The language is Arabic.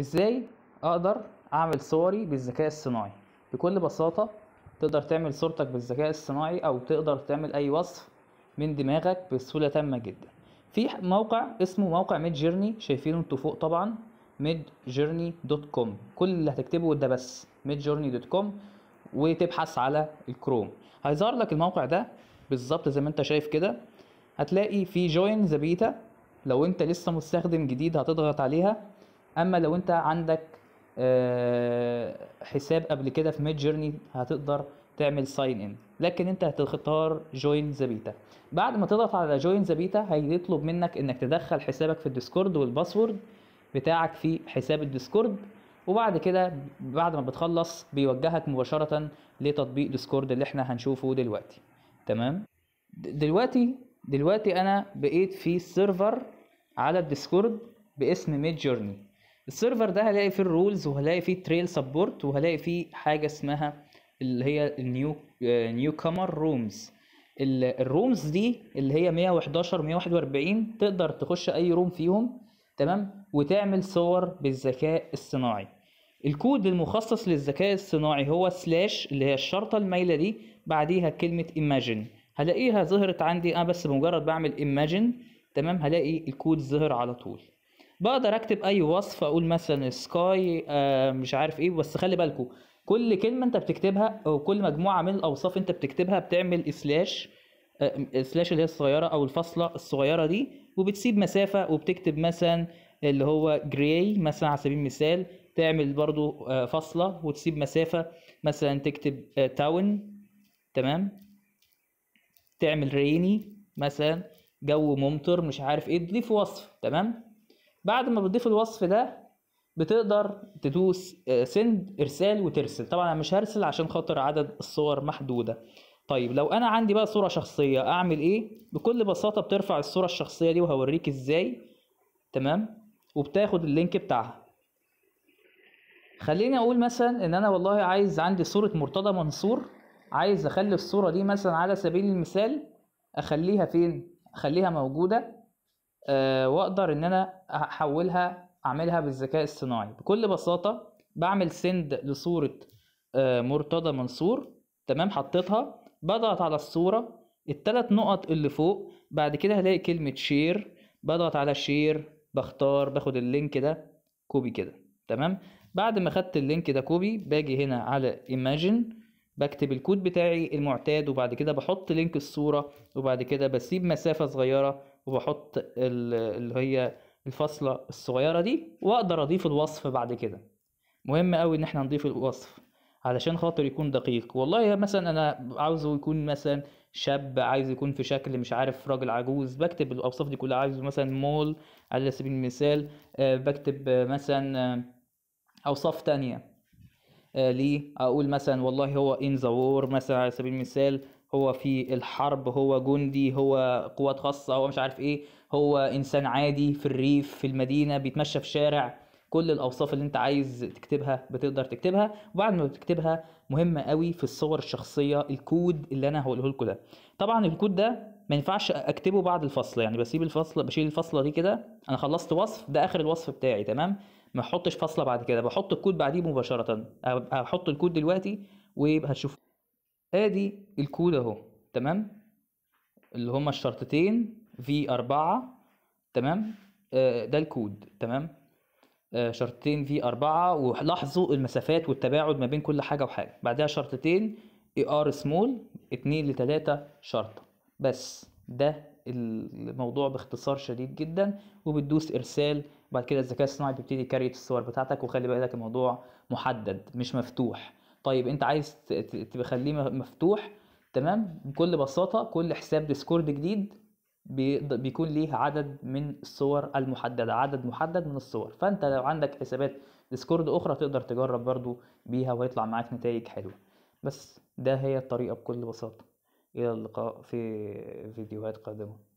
ازاي اقدر اعمل صوري بالذكاء الصناعي بكل بساطه تقدر تعمل صورتك بالذكاء الصناعي او تقدر تعمل اي وصف من دماغك بسهوله تامه جدا في موقع اسمه موقع ميد جيرني شايفينه انتوا فوق طبعا ميد جيرني دوت كوم كل اللي هتكتبه ده بس ميد جيرني دوت كوم وتبحث على الكروم هيظهر لك الموقع ده بالظبط زي ما انت شايف كده هتلاقي في جوين ذا بيتا لو انت لسه مستخدم جديد هتضغط عليها اما لو انت عندك آه، حساب قبل كده في ميد جيرني هتقدر تعمل ساين ان لكن انت هتختار جوين ذا بيتا بعد ما تضغط على جوين ذا بيتا هيطلب منك انك تدخل حسابك في الديسكورد والباسورد بتاعك في حساب الديسكورد وبعد كده بعد ما بتخلص بيوجهك مباشرة لتطبيق ديسكورد اللي احنا هنشوفه دلوقتي تمام دلوقتي دلوقتي انا بقيت في سيرفر على الديسكورد باسم ميد جورني السيرفر ده هلاقي فيه الرولز وهلاقي فيه تريل سبورت وهلاقي فيه حاجه اسمها اللي هي النيو نيو كامر رومز الرومز دي اللي هي 111 141 تقدر تخش اي روم فيهم تمام وتعمل صور بالذكاء الصناعي الكود المخصص للذكاء الصناعي هو سلاش اللي هي الشرطة المايلة دي بعديها كلمة imagine هلاقيها ظهرت عندي انا بس بمجرد بعمل imagine تمام هلاقي الكود ظهر على طول بقدر اكتب اي وصف اقول مثلا سكاي آه، مش عارف ايه بس خلي بالكو كل كلمه انت بتكتبها او كل مجموعه من الاوصاف انت بتكتبها بتعمل سلاش آه، سلاش اللي هي الصغيره او الفاصله الصغيره دي وبتسيب مسافه وبتكتب مثلا اللي هو جراي مثلا على سبيل المثال تعمل برضو فصلة آه، فاصله وتسيب مسافه مثلا تكتب تاون تمام تعمل ريني مثلا جو ممطر مش عارف ايه تضيف وصف تمام بعد ما بتضيف الوصف ده بتقدر تدوس سند آه، ارسال وترسل طبعا انا مش هرسل عشان خاطر عدد الصور محدوده طيب لو انا عندي بقى صوره شخصيه اعمل ايه بكل بساطه بترفع الصوره الشخصيه دي وهوريك ازاي تمام وبتاخد اللينك بتاعها خليني اقول مثلا ان انا والله عايز عندي صوره مرتضى منصور عايز اخلي الصوره دي مثلا على سبيل المثال اخليها فين اخليها موجوده آه، واقدر ان انا احولها اعملها بالذكاء الصناعي بكل بساطه بعمل سند لصوره آه، مرتضى منصور تمام حطيتها بضغط على الصوره الثلاث نقط اللي فوق بعد كده هلاقي كلمه شير بضغط على شير بختار باخد اللينك ده كوبي كده تمام بعد ما خدت اللينك ده كوبي باجي هنا على ايماجن بكتب الكود بتاعي المعتاد وبعد كده بحط لينك الصورة وبعد كده بسيب مسافة صغيرة وبحط اللي هي الفصله الصغيرة دي واقدر اضيف الوصف بعد كده مهم قوي ان احنا نضيف الوصف علشان خاطر يكون دقيق والله مثلا انا عاوزه يكون مثلا شاب عايز يكون في شكل مش عارف راجل عجوز بكتب الاوصاف دي كلها عايزه مثلا مول على سبيل المثال آه، بكتب مثلا آه، اوصاف تانية آه، ليه اقول مثلا والله هو ان ذا وور مثلا على سبيل المثال هو في الحرب هو جندي هو قوات خاصة هو مش عارف ايه هو انسان عادي في الريف في المدينة بيتمشى في شارع كل الاوصاف اللي انت عايز تكتبها بتقدر تكتبها وبعد ما بتكتبها مهمه قوي في الصور الشخصيه الكود اللي انا هقوله لكم ده طبعا الكود ده ما ينفعش اكتبه بعد الفصل يعني بسيب الفصل بشيل الفصله دي كده انا خلصت وصف ده اخر الوصف بتاعي تمام ما احطش فصله بعد كده بحط الكود بعديه مباشره هحط الكود دلوقتي وهتشوفوا ادي الكود اهو تمام اللي هما الشرطتين في أربعة تمام آه ده الكود تمام آه شرطتين في أربعة ولاحظوا المسافات والتباعد ما بين كل حاجة وحاجة بعدها شرطتين اي ار سمول اتنين لتلاتة شرطة بس ده الموضوع باختصار شديد جدا وبتدوس ارسال وبعد كده الذكاء الصناعي بيبتدي يكريت الصور بتاعتك وخلي بالك الموضوع محدد مش مفتوح طيب انت عايز تخليه مفتوح تمام بكل بساطه كل حساب ديسكورد جديد بيكون ليه عدد من الصور المحدده عدد محدد من الصور فانت لو عندك حسابات ديسكورد اخرى تقدر تجرب برضو بيها ويطلع معاك نتائج حلوه بس ده هي الطريقه بكل بساطه الى اللقاء في فيديوهات قادمه